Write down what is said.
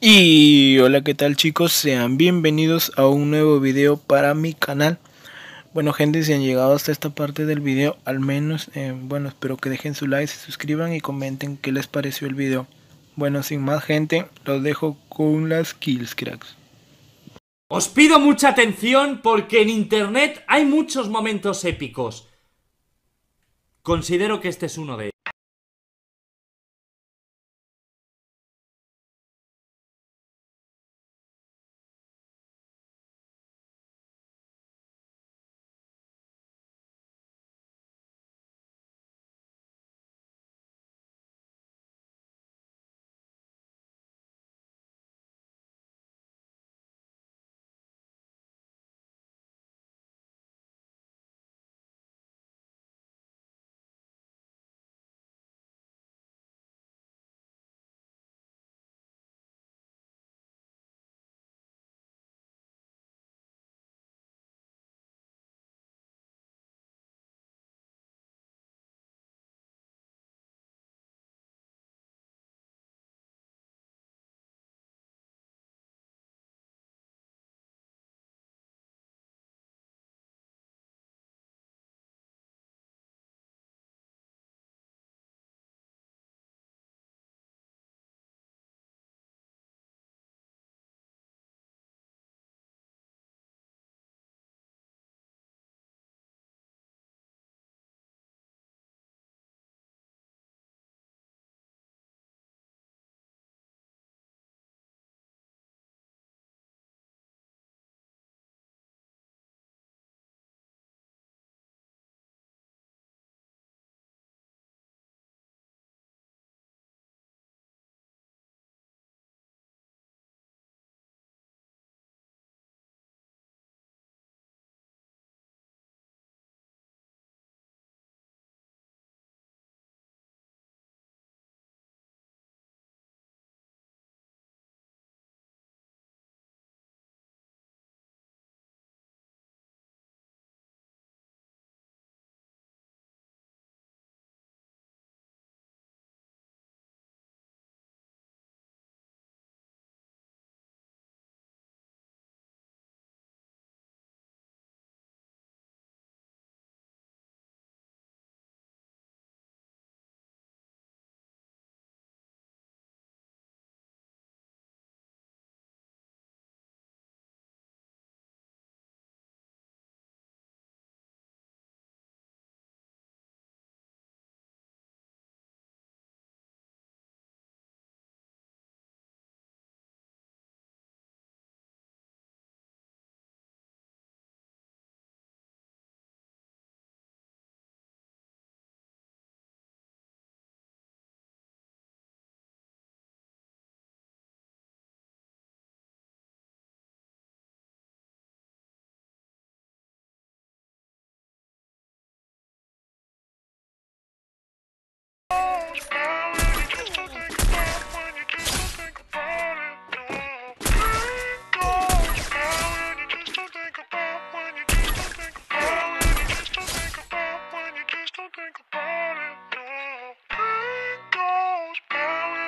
Y hola qué tal chicos, sean bienvenidos a un nuevo video para mi canal Bueno gente, si han llegado hasta esta parte del video, al menos, eh, bueno espero que dejen su like, se suscriban y comenten qué les pareció el video Bueno, sin más gente, los dejo con las kills cracks Os pido mucha atención porque en internet hay muchos momentos épicos Considero que este es uno de ellos